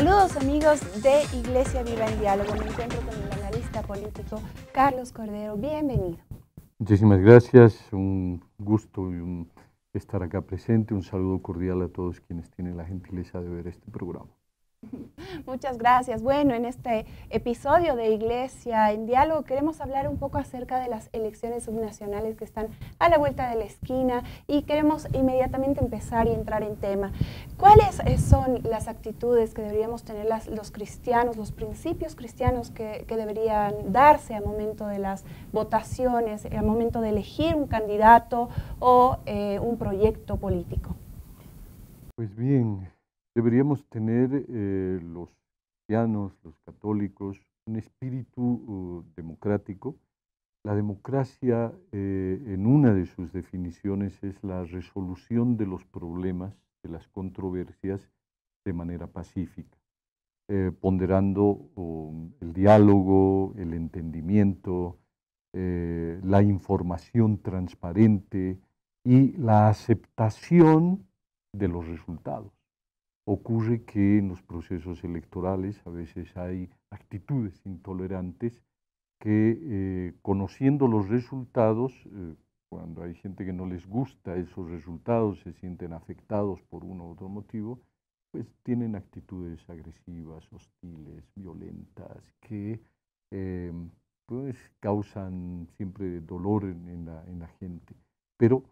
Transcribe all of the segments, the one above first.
Saludos amigos de Iglesia Viva en Diálogo. Me encuentro con el analista político Carlos Cordero. Bienvenido. Muchísimas gracias. Un gusto estar acá presente. Un saludo cordial a todos quienes tienen la gentileza de ver este programa. Muchas gracias. Bueno, en este episodio de Iglesia en Diálogo queremos hablar un poco acerca de las elecciones subnacionales que están a la vuelta de la esquina y queremos inmediatamente empezar y entrar en tema. ¿Cuáles eh, son las actitudes que deberíamos tener los cristianos, los principios cristianos que, deberían darse a momento de las votaciones, al momento de elegir un candidato o eh, un proyecto político? Pues bien, deberíamos tener eh, los cristianos, los católicos, un espíritu uh, democrático. La democracia, eh, en una de sus definiciones, es la resolución de los problemas, de las controversias, de manera pacífica, eh, ponderando um, el diálogo, el entendimiento, la información transparente y la aceptación de los resultados. Ocurre que en los procesos electorales a veces hay actitudes intolerantes que eh, conociendo los resultados, eh, cuando hay gente que no les gusta esos resultados, se sienten afectados por uno u otro motivo, pues tienen actitudes agresivas, hostiles, violentas, que em, pues causan siempre dolor en, la, en la gente. Pero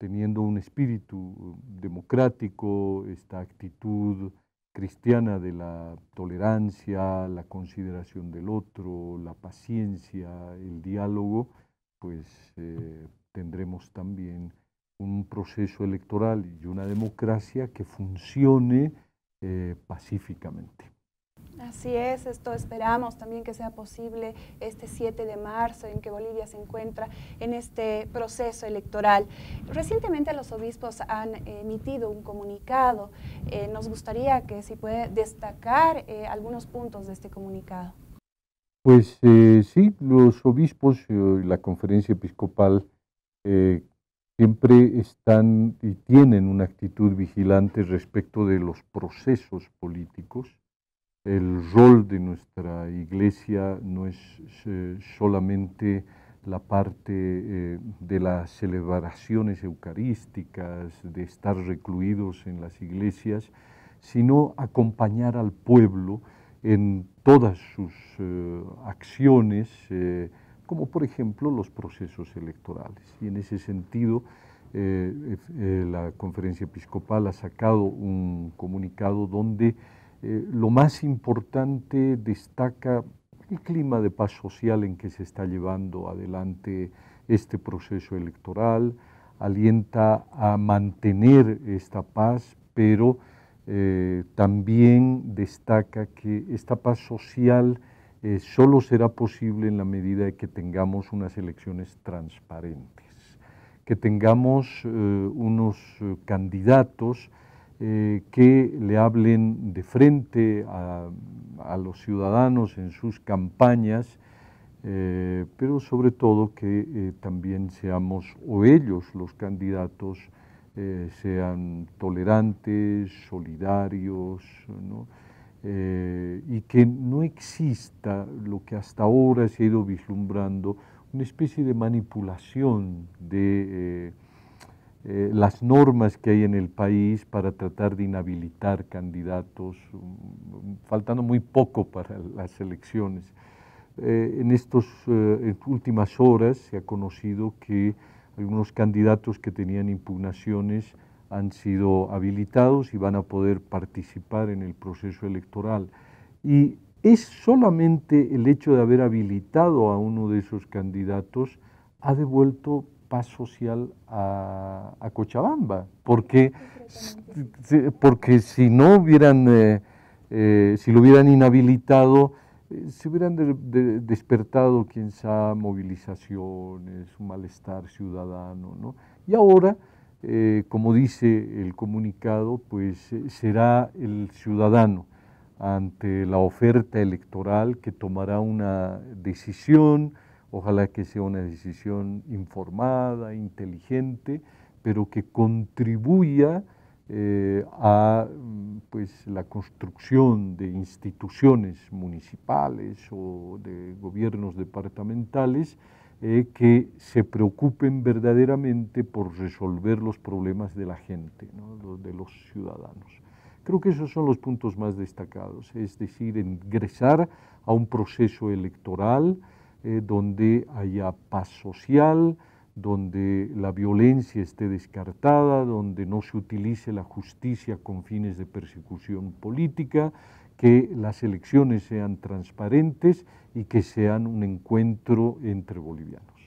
teniendo un espíritu um, democrático, esta actitud cristiana de la tolerancia, la consideración del otro, la paciencia, el diálogo, pues eh, tendremos también un proceso electoral y una democracia que funcione eh, pacíficamente. Así es, esto esperamos también que sea posible este 7 de marzo en que Bolivia se encuentra en este proceso electoral. Recientemente los obispos han emitido un comunicado. Eh, nos gustaría que si puede destacar eh, algunos puntos de este comunicado. Pues eh, sí, los obispos y la conferencia episcopal siempre están y tienen una actitud vigilante respecto de los procesos políticos el rol de nuestra iglesia no es eh, solamente la parte eh, de las celebraciones eucarísticas, de estar recluidos en las iglesias, sino acompañar al pueblo en todas sus eh, acciones, como por ejemplo los procesos electorales. Y en ese sentido, la conferencia episcopal ha sacado un comunicado donde eh, lo más importante destaca el clima de paz social en que se está llevando adelante este proceso electoral, alienta a mantener esta paz, pero eh, también destaca que esta paz social eh, solo será posible en la medida de que tengamos unas elecciones transparentes, que tengamos unos candidatos eh, que le hablen de frente a, los ciudadanos en sus campañas, eh, pero sobre todo que eh, también seamos, o ellos los candidatos, sean tolerantes, solidarios, y que no exista lo que hasta ahora se ha ido vislumbrando, una especie de manipulación de eh, las normas que hay en el país para tratar de inhabilitar candidatos, mm, mm, faltando muy poco para las elecciones. Eh, en estas eh, últimas horas se ha conocido que algunos candidatos que tenían impugnaciones han sido habilitados y van a poder participar en el proceso electoral. Y es solamente el hecho de haber habilitado a uno de esos candidatos ha devuelto paz social a, Cochabamba, porque, porque si no hubieran, eh, eh, si lo hubieran inhabilitado, eh, se hubieran despertado, quién sabe, movilizaciones, un malestar ciudadano, Y ahora, como dice el comunicado, pues será el ciudadano ante la oferta electoral que tomará una decisión Ojalá que sea una decisión informada, inteligente, pero que contribuya eh, a pues, la construcción de instituciones municipales o de gobiernos departamentales eh, que se preocupen verdaderamente por resolver los problemas de la gente, de los ciudadanos. Creo que esos son los puntos más destacados, es decir, ingresar a un proceso electoral, eh, donde haya paz social, donde la violencia esté descartada, donde no se utilice la justicia con fines de persecución política, que las elecciones sean transparentes y que sean un encuentro entre bolivianos.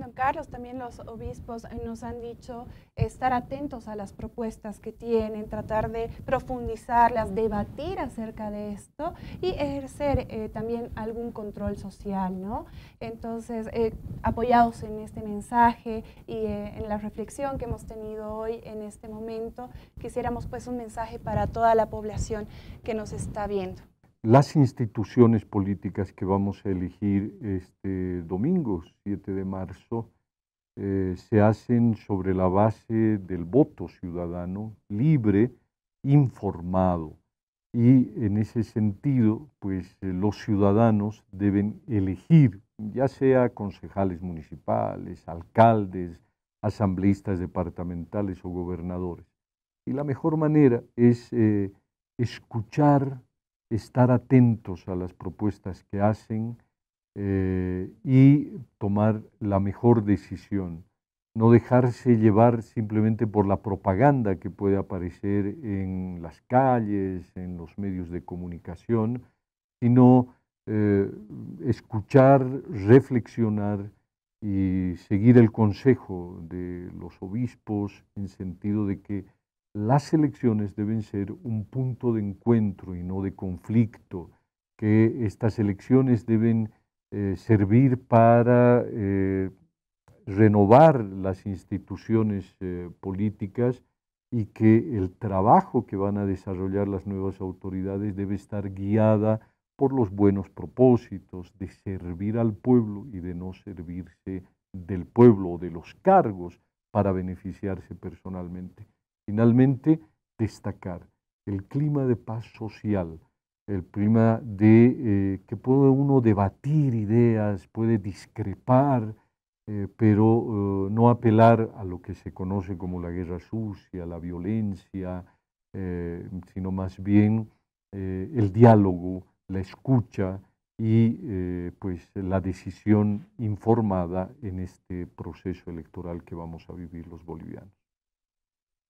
Don Carlos, también los obispos eh, nos han dicho estar atentos a las propuestas que tienen, tratar de profundizarlas, debatir acerca de esto y ejercer eh, también algún control social, ¿no? Entonces, eh, apoyados en este mensaje y en la reflexión que hemos tenido hoy en este momento, quisiéramos pues un mensaje para toda la población que nos está viendo las instituciones políticas que vamos a elegir este domingo, 7 de marzo, eh, se hacen sobre la base del voto ciudadano libre, informado. Y en ese sentido, pues eh, los ciudadanos deben elegir, ya sea concejales municipales, alcaldes, asambleístas departamentales o gobernadores. Y la mejor manera es eh, escuchar estar atentos a las propuestas que hacen eh, y tomar la mejor decisión. No dejarse llevar simplemente por la propaganda que puede aparecer en las calles, en los medios de comunicación, sino eh, escuchar, reflexionar y seguir el consejo de los obispos en sentido de que las elecciones deben ser un punto de encuentro y no de conflicto, que estas elecciones deben eh, servir para eh, renovar las instituciones eh, políticas y que el trabajo que van a desarrollar las nuevas autoridades debe estar guiada por los buenos propósitos de servir al pueblo y de no servirse del pueblo o de los cargos para beneficiarse personalmente. Finalmente, destacar el clima de paz social, el clima de eh, que puede uno debatir ideas, puede discrepar, eh, pero eh, no apelar a lo que se conoce como la guerra sucia, la violencia, sino más bien el diálogo, la escucha y pues la decisión informada en este proceso electoral que vamos a vivir los bolivianos.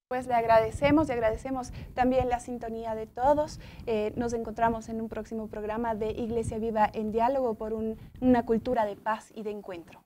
Pues le agradecemos y agradecemos también la sintonía de todos. Eh, nos encontramos en un próximo programa de Iglesia Viva en Diálogo por una cultura de paz y de encuentro.